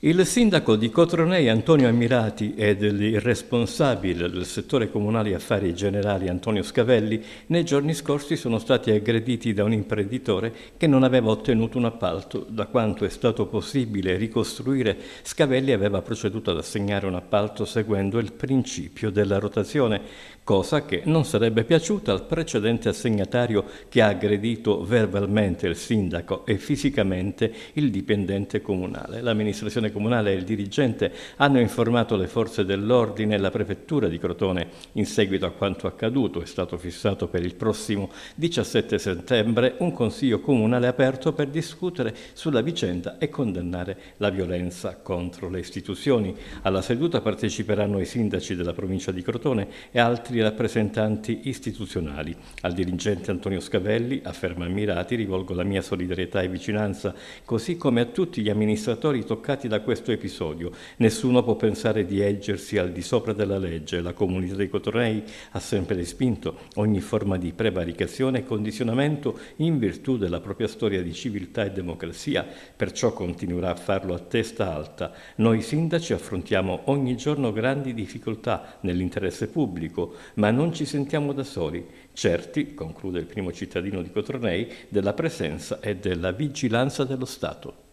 Il sindaco di Cotronei Antonio Ammirati ed il responsabile del settore comunale affari generali Antonio Scavelli nei giorni scorsi sono stati aggrediti da un imprenditore che non aveva ottenuto un appalto. Da quanto è stato possibile ricostruire, Scavelli aveva proceduto ad assegnare un appalto seguendo il principio della rotazione, cosa che non sarebbe piaciuta al precedente assegnatario che ha aggredito verbalmente il sindaco e fisicamente il dipendente comunale. L'amministrazione amministrazione comunale e il dirigente hanno informato le forze dell'ordine e la prefettura di Crotone in seguito a quanto accaduto. È stato fissato per il prossimo 17 settembre un consiglio comunale aperto per discutere sulla vicenda e condannare la violenza contro le istituzioni. Alla seduta parteciperanno i sindaci della provincia di Crotone e altri rappresentanti istituzionali. Al dirigente Antonio Scavelli, afferma Ferma Mirati, rivolgo la mia solidarietà e vicinanza, così come a tutti gli amministratori toccati da da questo episodio. Nessuno può pensare di eggersi al di sopra della legge. La comunità dei Cotornei ha sempre respinto ogni forma di prevaricazione e condizionamento in virtù della propria storia di civiltà e democrazia, perciò continuerà a farlo a testa alta. Noi sindaci affrontiamo ogni giorno grandi difficoltà nell'interesse pubblico, ma non ci sentiamo da soli, certi, conclude il primo cittadino di Cotornei, della presenza e della vigilanza dello Stato.